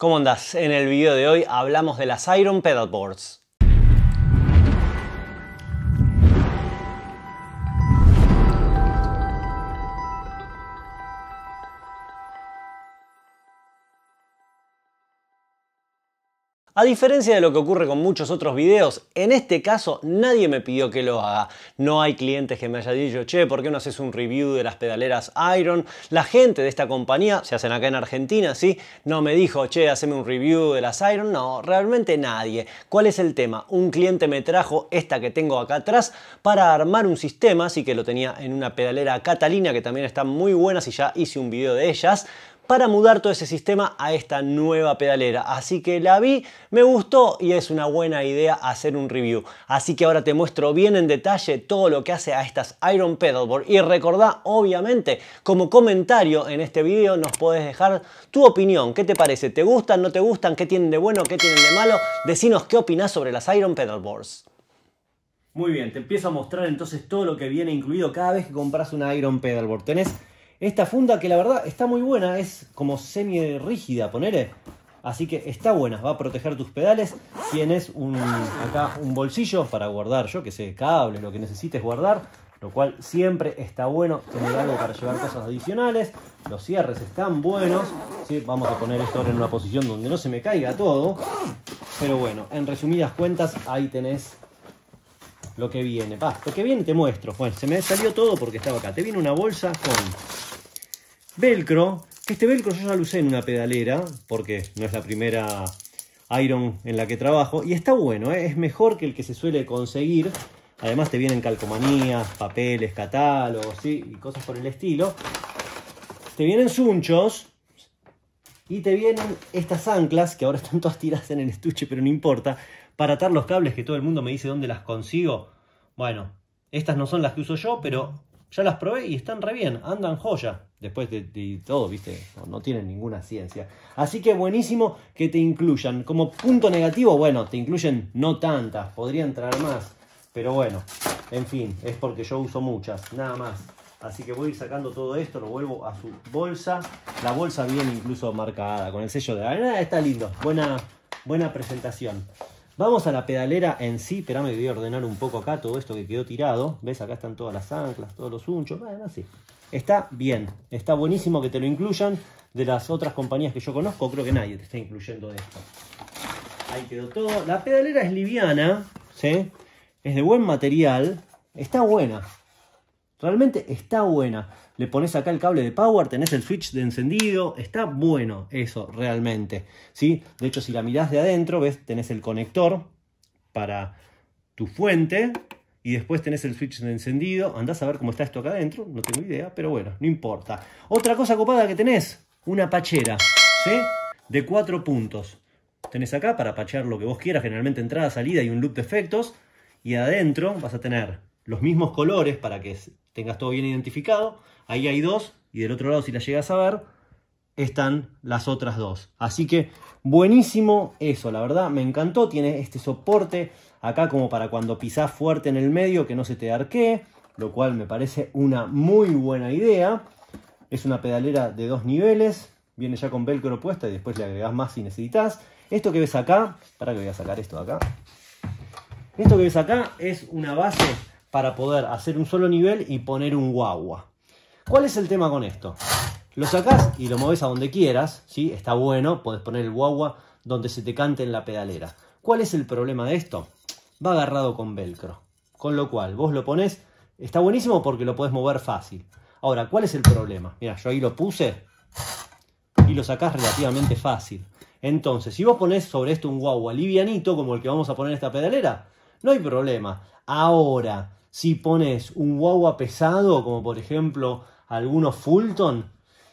¿Cómo andas? En el video de hoy hablamos de las Iron Pedal Boards. A diferencia de lo que ocurre con muchos otros videos, en este caso nadie me pidió que lo haga. No hay clientes que me hayan dicho, che, ¿por qué no haces un review de las pedaleras Iron? La gente de esta compañía, se hacen acá en Argentina, ¿sí? No me dijo, che, haceme un review de las Iron. No, realmente nadie. ¿Cuál es el tema? Un cliente me trajo esta que tengo acá atrás para armar un sistema, así que lo tenía en una pedalera Catalina que también están muy buenas y ya hice un video de ellas para mudar todo ese sistema a esta nueva pedalera. Así que la vi, me gustó y es una buena idea hacer un review. Así que ahora te muestro bien en detalle todo lo que hace a estas Iron Pedalboard. Y recordá, obviamente, como comentario en este video nos podés dejar tu opinión. ¿Qué te parece? ¿Te gustan? ¿No te gustan? ¿Qué tienen de bueno? ¿Qué tienen de malo? Decinos qué opinas sobre las Iron Pedalboards. Muy bien, te empiezo a mostrar entonces todo lo que viene incluido cada vez que compras una Iron Pedalboard. Tenés esta funda que la verdad está muy buena, es como semi rígida, ponele. Así que está buena, va a proteger tus pedales. Tienes un, acá un bolsillo para guardar, yo que sé, cables, lo que necesites guardar. Lo cual siempre está bueno tener algo para llevar cosas adicionales. Los cierres están buenos. Vamos a poner esto ahora en una posición donde no se me caiga todo. Pero bueno, en resumidas cuentas, ahí tenés lo que viene. lo que viene te muestro. Bueno, se me salió todo porque estaba acá. Te viene una bolsa con velcro, que este velcro yo ya lo usé en una pedalera, porque no es la primera Iron en la que trabajo, y está bueno, ¿eh? es mejor que el que se suele conseguir, además te vienen calcomanías, papeles, catálogos y cosas por el estilo, te vienen sunchos, y te vienen estas anclas, que ahora están todas tiradas en el estuche, pero no importa, para atar los cables que todo el mundo me dice dónde las consigo. Bueno, estas no son las que uso yo, pero ya las probé y están re bien, andan joya. Después de, todo, viste, no, tienen ninguna ciencia. Así que buenísimo que te incluyan. Como punto negativo, bueno, te incluyen no tantas, podría entrar más. Pero bueno, en fin, es porque yo uso muchas, nada más. Así que voy a ir sacando todo esto, lo vuelvo a su bolsa. La bolsa bien incluso marcada, con el sello de la... Ah, está lindo, buena, buena presentación. Vamos a la pedalera en sí, pero me voy a ordenar un poco acá todo esto que quedó tirado. ¿Ves? Acá están todas las anclas, todos los unchos, Bueno, así. Está bien, está buenísimo que te lo incluyan. De las otras compañías que yo conozco, creo que nadie te está incluyendo esto. Ahí quedó todo. La pedalera es liviana, ¿sí? Es de buen material, está buena. Realmente está buena. Le pones acá el cable de power, tenés el switch de encendido, está bueno eso realmente. ¿sí? De hecho, si la mirás de adentro, ves, tenés el conector para tu fuente y después tenés el switch de encendido. Andás a ver cómo está esto acá adentro, no tengo idea, pero bueno, no importa. Otra cosa copada que tenés, una pachera ¿sí? de cuatro puntos. Tenés acá para pachear lo que vos quieras, generalmente entrada, salida y un loop de efectos. Y adentro vas a tener los mismos colores para que tengas todo bien identificado. Ahí hay dos y del otro lado, si la llegas a ver, están las otras dos. Así que buenísimo eso, la verdad, me encantó. Tiene este soporte acá como para cuando pisás fuerte en el medio que no se te arquee, lo cual me parece una muy buena idea. Es una pedalera de dos niveles, viene ya con velcro puesta y después le agregas más si necesitas. Esto que ves acá, para que voy a sacar esto de acá. Esto que ves acá es una base para poder hacer un solo nivel y poner un guagua. ¿Cuál es el tema con esto? Lo sacás y lo mueves a donde quieras, ¿sí? Está bueno, puedes poner el guagua donde se te cante en la pedalera. ¿Cuál es el problema de esto? Va agarrado con velcro. Con lo cual, vos lo pones, está buenísimo porque lo podés mover fácil. Ahora, ¿cuál es el problema? Mira, yo ahí lo puse y lo sacás relativamente fácil. Entonces, si vos pones sobre esto un guagua livianito, como el que vamos a poner en esta pedalera, no hay problema. Ahora, si pones un guagua pesado, como por ejemplo algunos Fulton,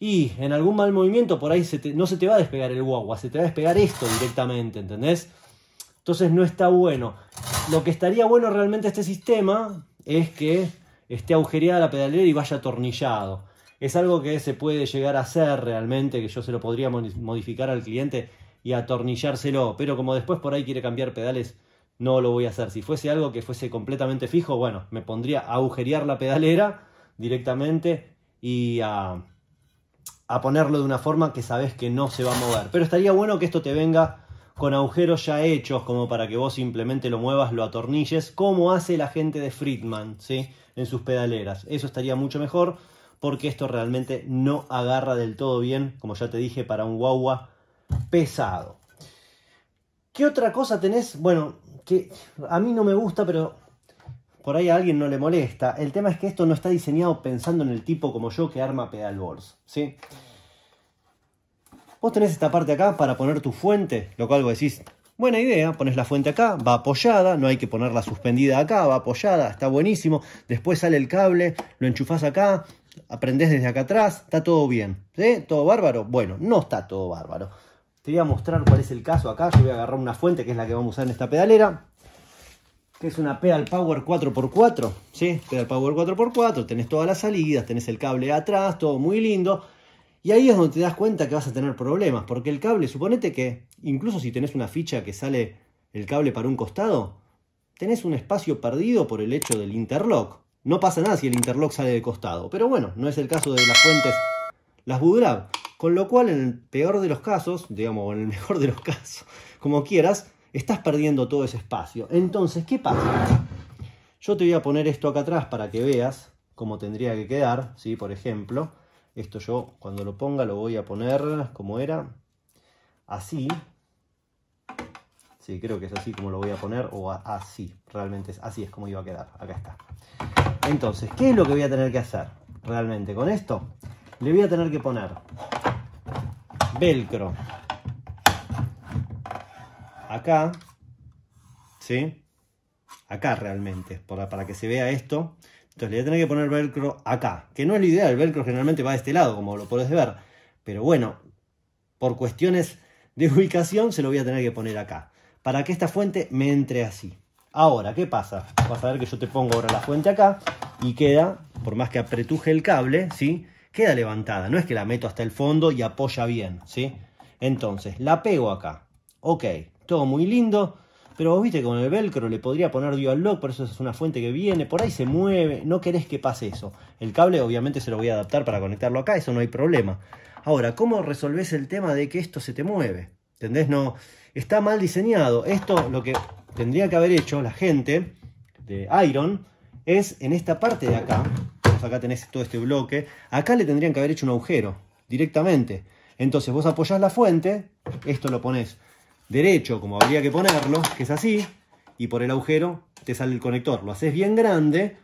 y en algún mal movimiento por ahí no se te va a despegar el guagua, se te va a despegar esto directamente, ¿entendés? Entonces no está bueno. Lo que estaría bueno realmente este sistema es que esté agujereada la pedalera y vaya atornillado. Es algo que se puede llegar a hacer realmente, que yo se lo podría modificar al cliente y atornillárselo, pero como después por ahí quiere cambiar pedales, no lo voy a hacer. Si fuese algo que fuese completamente fijo, bueno, me pondría a agujerear la pedalera directamente y a, a ponerlo de una forma que sabes que no se va a mover. Pero estaría bueno que esto te venga con agujeros ya hechos, como para que vos simplemente lo muevas, lo atornilles, como hace la gente de Friedman, ¿sí? En sus pedaleras. Eso estaría mucho mejor, porque esto realmente no agarra del todo bien, como ya te dije, para un guagua pesado. ¿Qué otra cosa tenés? Bueno, que a mí no me gusta, pero por ahí a alguien no le molesta. El tema es que esto no está diseñado pensando en el tipo como yo que arma pedalboards, ¿sí? Vos tenés esta parte acá para poner tu fuente, lo cual vos decís, buena idea, pones la fuente acá, va apoyada, no hay que ponerla suspendida acá, va apoyada, está buenísimo. Después sale el cable, lo enchufás acá, aprendés desde acá atrás, está todo bien, ¿sí? ¿Todo bárbaro? Bueno, no está todo bárbaro. Te voy a mostrar cuál es el caso acá. Yo voy a agarrar una fuente que es la que vamos a usar en esta pedalera. Que es una Pedal Power 4x4. ¿sí? Pedal Power 4x4. Tenés todas las salidas, tenés el cable atrás, todo muy lindo. Y ahí es donde te das cuenta que vas a tener problemas. Porque el cable, suponete que incluso si tenés una ficha que sale el cable para un costado, tenés un espacio perdido por el hecho del interlock. No pasa nada si el interlock sale de costado. Pero bueno, no es el caso de las fuentes, las Budrab. Con lo cual, en el peor de los casos, digamos, en el mejor de los casos, como quieras, estás perdiendo todo ese espacio. Entonces, ¿qué pasa? Yo te voy a poner esto acá atrás para que veas cómo tendría que quedar, ¿sí? Por ejemplo, esto yo cuando lo ponga lo voy a poner como era, así. Sí, creo que es así como lo voy a poner, o así, realmente es así es como iba a quedar, acá está. Entonces, ¿qué es lo que voy a tener que hacer realmente con esto? Le voy a tener que poner velcro. Acá, ¿sí? Acá realmente, para, que se vea esto. Entonces le voy a tener que poner velcro acá, que no es lo ideal, el velcro generalmente va a este lado, como lo podés ver. Pero bueno, por cuestiones de ubicación se lo voy a tener que poner acá, para que esta fuente me entre así. Ahora, ¿qué pasa? Vas a ver que yo te pongo ahora la fuente acá y queda, por más que apretuje el cable, ¿sí? queda levantada, no es que la meto hasta el fondo y apoya bien, ¿sí? Entonces, la pego acá, ok, todo muy lindo, pero vos viste que con el velcro le podría poner dual lock, por eso es una fuente que viene, por ahí se mueve, no querés que pase eso. El cable obviamente se lo voy a adaptar para conectarlo acá, eso no hay problema. Ahora, ¿cómo resolvés el tema de que esto se te mueve? ¿Entendés? No, está mal diseñado. Esto lo que tendría que haber hecho la gente de Iron es en esta parte de acá, acá tenés todo este bloque, acá le tendrían que haber hecho un agujero directamente. Entonces vos apoyás la fuente, esto lo pones derecho como habría que ponerlo, que es así, y por el agujero te sale el conector. Lo haces bien grande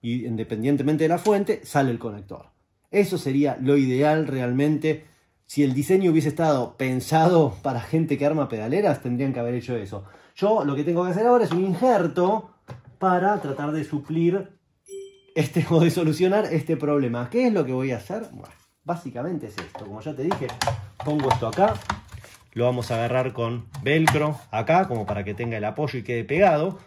y independientemente de la fuente sale el conector. Eso sería lo ideal realmente. Si el diseño hubiese estado pensado para gente que arma pedaleras, tendrían que haber hecho eso. Yo lo que tengo que hacer ahora es un injerto para tratar de suplir este, o de solucionar este problema. ¿Qué es lo que voy a hacer? Bueno, básicamente es esto. Como ya te dije, pongo esto acá. Lo vamos a agarrar con velcro acá, como para que tenga el apoyo y quede pegado.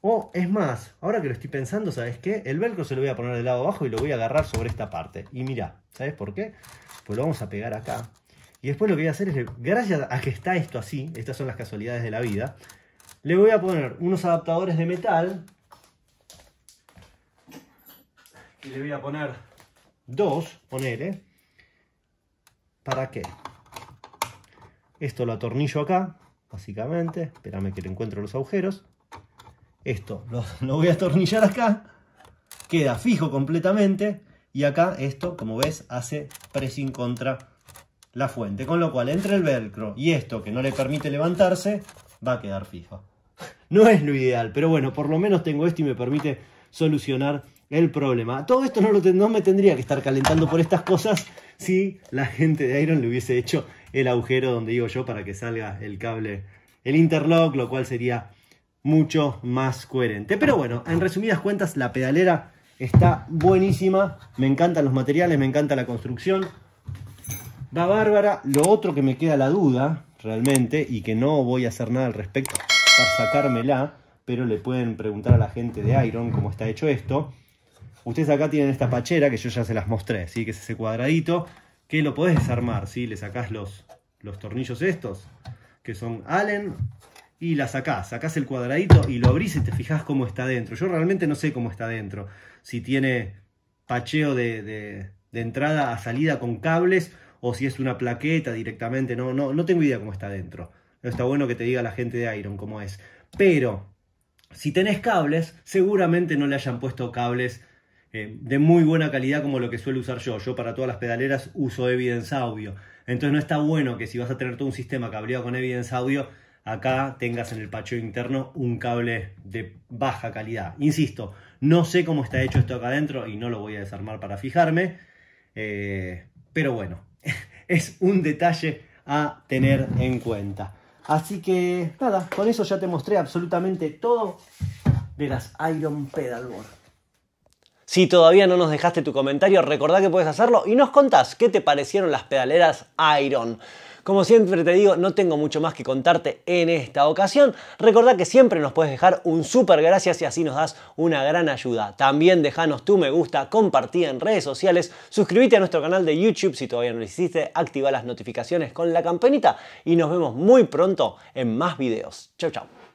O es más, ahora que lo estoy pensando, ¿sabes qué? El velcro se lo voy a poner del lado abajo y lo voy a agarrar sobre esta parte. Y mira, ¿sabes por qué? Pues lo vamos a pegar acá. Y después lo que voy a hacer es, gracias a que está esto así, estas son las casualidades de la vida, le voy a poner unos adaptadores de metal le voy a poner dos, eh ¿Para qué? Esto lo atornillo acá, básicamente. Espérame que le encuentro los agujeros. Esto lo, voy a atornillar acá. Queda fijo completamente. Y acá esto, como ves, hace pressing contra la fuente. Con lo cual, entre el velcro y esto que no le permite levantarse, va a quedar fijo. No es lo ideal, pero bueno, por lo menos tengo esto y me permite solucionar el problema. Todo esto no, me tendría que estar calentando por estas cosas si la gente de Iron le hubiese hecho el agujero donde digo yo para que salga el cable, el interlock, lo cual sería mucho más coherente. Pero bueno, en resumidas cuentas, la pedalera está buenísima. Me encantan los materiales, me encanta la construcción. da bárbara. Lo otro que me queda la duda, realmente, y que no voy a hacer nada al respecto para sacármela, pero le pueden preguntar a la gente de Iron cómo está hecho esto Ustedes acá tienen esta pachera que yo ya se las mostré, ¿sí? que es ese cuadradito, que lo podés desarmar, ¿sí? le sacás los, los tornillos estos, que son Allen, y la sacás, sacás el cuadradito y lo abrís y te fijás cómo está dentro. Yo realmente no sé cómo está dentro, si tiene pacheo de, entrada a salida con cables o si es una plaqueta directamente, no, no, no tengo idea cómo está dentro. No está bueno que te diga la gente de Iron cómo es. Pero, si tenés cables, seguramente no le hayan puesto cables eh, de muy buena calidad como lo que suelo usar yo. Yo para todas las pedaleras uso Evidence Audio. Entonces no está bueno que si vas a tener todo un sistema cableado con Evidence Audio, acá tengas en el pacho interno un cable de baja calidad. Insisto, no sé cómo está hecho esto acá adentro y no lo voy a desarmar para fijarme. Eh, pero bueno, es un detalle a tener en cuenta. Así que nada, con eso ya te mostré absolutamente todo de las Iron Pedalboard. Si todavía no nos dejaste tu comentario, recordá que puedes hacerlo y nos contás qué te parecieron las pedaleras Iron. Como siempre te digo, no tengo mucho más que contarte en esta ocasión. Recordá que siempre nos puedes dejar un súper gracias y así nos das una gran ayuda. También dejanos tu me gusta, compartí en redes sociales, suscríbete a nuestro canal de YouTube si todavía no lo hiciste, activa las notificaciones con la campanita y nos vemos muy pronto en más videos. Chau chau.